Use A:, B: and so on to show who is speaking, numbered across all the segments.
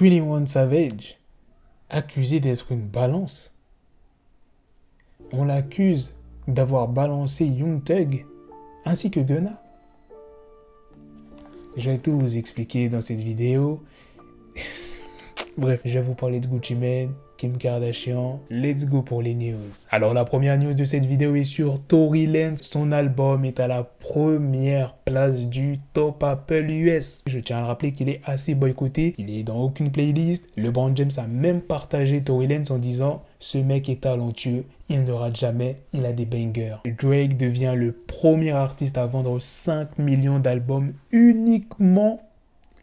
A: 21 Savage, accusé d'être une balance. On l'accuse d'avoir balancé Young Thug ainsi que Gunna. Je vais tout vous expliquer dans cette vidéo Bref, je vais vous parler de Gucci Mane, Kim Kardashian. Let's go pour les news. Alors la première news de cette vidéo est sur Tory Lanez. Son album est à la première place du top Apple US. Je tiens à rappeler qu'il est assez boycotté. Il est dans aucune playlist. Le LeBron James a même partagé Tory Lanez en disant ce mec est talentueux, il ne rate jamais, il a des bangers. Drake devient le premier artiste à vendre 5 millions d'albums uniquement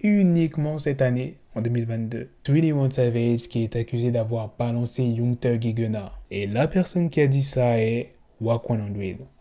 A: uniquement cette année, en 2022. One Savage qui est accusé d'avoir balancé Young Thug et Gunna. Et la personne qui a dit ça est Wakwan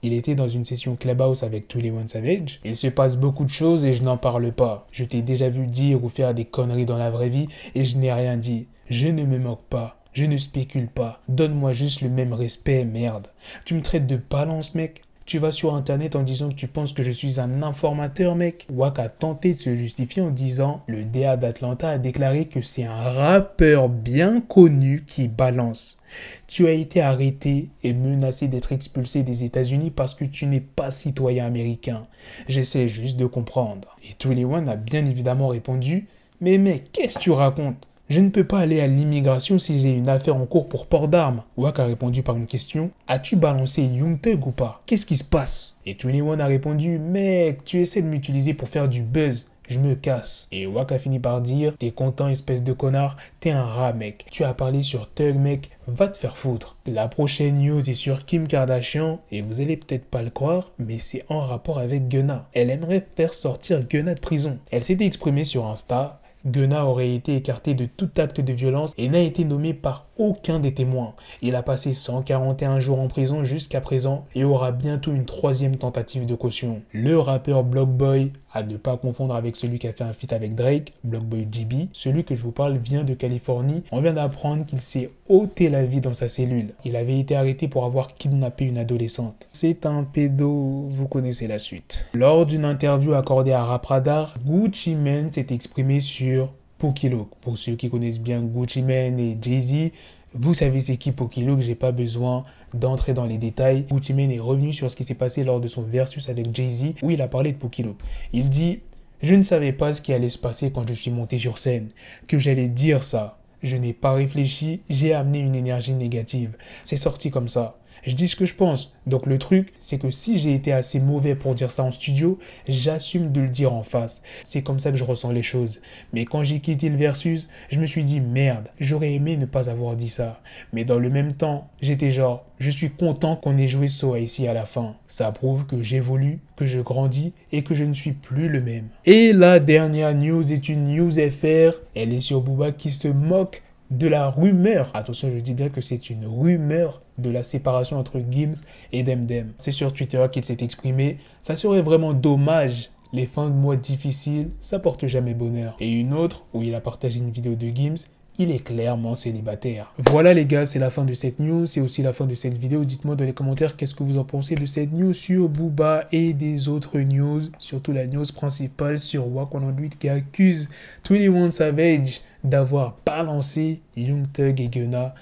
A: Il était dans une session Clubhouse avec tous One Savage. Il se passe beaucoup de choses et je n'en parle pas. Je t'ai déjà vu dire ou faire des conneries dans la vraie vie et je n'ai rien dit. Je ne me moque pas. Je ne spécule pas. Donne-moi juste le même respect, merde. Tu me traites de balance, mec. Tu vas sur Internet en disant que tu penses que je suis un informateur, mec. Wack a tenté de se justifier en disant le DA d'Atlanta a déclaré que c'est un rappeur bien connu qui balance. Tu as été arrêté et menacé d'être expulsé des États-Unis parce que tu n'es pas citoyen américain. J'essaie juste de comprendre. Et One a bien évidemment répondu Mais mec, qu'est-ce que tu racontes je ne peux pas aller à l'immigration si j'ai une affaire en cours pour port d'armes. Wak a répondu par une question As-tu balancé Young Thug ou pas Qu'est-ce qui se passe Et One a répondu Mec, tu essaies de m'utiliser pour faire du buzz je me casse. Et a fini par dire, t'es content espèce de connard, t'es un rat mec, tu as parlé sur Thug mec, va te faire foutre. La prochaine news est sur Kim Kardashian, et vous allez peut-être pas le croire, mais c'est en rapport avec Gunna. Elle aimerait faire sortir Gunna de prison. Elle s'était exprimée sur Insta, Gunnar aurait été écarté de tout acte de violence et n'a été nommé par aucun des témoins. Il a passé 141 jours en prison jusqu'à présent et aura bientôt une troisième tentative de caution. Le rappeur Blockboy, à ne pas confondre avec celui qui a fait un feat avec Drake, Blockboy GB, celui que je vous parle vient de Californie. On vient d'apprendre qu'il s'est ôté la vie dans sa cellule. Il avait été arrêté pour avoir kidnappé une adolescente. C'est un pédo, vous connaissez la suite. Lors d'une interview accordée à Rapradar, Gucci Mane s'est exprimé sur pour Pour ceux qui connaissent bien Gucci Mane et Jay-Z, vous savez c'est qui pour Kilo, j'ai pas besoin d'entrer dans les détails. Gucci Mane est revenu sur ce qui s'est passé lors de son versus avec Jay-Z où il a parlé de Pokilo. Il dit "Je ne savais pas ce qui allait se passer quand je suis monté sur scène, que j'allais dire ça. Je n'ai pas réfléchi, j'ai amené une énergie négative. C'est sorti comme ça." Je dis ce que je pense. Donc le truc, c'est que si j'ai été assez mauvais pour dire ça en studio, j'assume de le dire en face. C'est comme ça que je ressens les choses. Mais quand j'ai quitté le versus, je me suis dit merde, j'aurais aimé ne pas avoir dit ça. Mais dans le même temps, j'étais genre, je suis content qu'on ait joué ça ici à la fin. Ça prouve que j'évolue, que je grandis et que je ne suis plus le même. Et la dernière news est une news FR. Elle est sur Booba qui se moque de la rumeur, attention je dis bien que c'est une rumeur de la séparation entre Gims et Dem. C'est sur Twitter qu'il s'est exprimé, ça serait vraiment dommage les fins de mois difficiles, ça porte jamais bonheur. Et une autre, où il a partagé une vidéo de Gims, il est clairement célibataire. Voilà les gars, c'est la fin de cette news, c'est aussi la fin de cette vidéo. Dites-moi dans les commentaires qu'est-ce que vous en pensez de cette news sur Booba et des autres news, surtout la news principale sur Wack 8 qui accuse 21 Savage d'avoir balancé Young Thug et Gunna.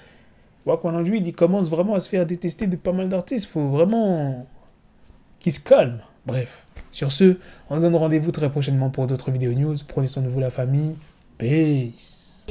A: qu'aujourd'hui il commence vraiment à se faire détester de pas mal d'artistes. faut vraiment qu'il se calme. Bref, sur ce, on se donne rendez-vous très prochainement pour d'autres vidéos news. Prenez soin de vous, la famille. Peace.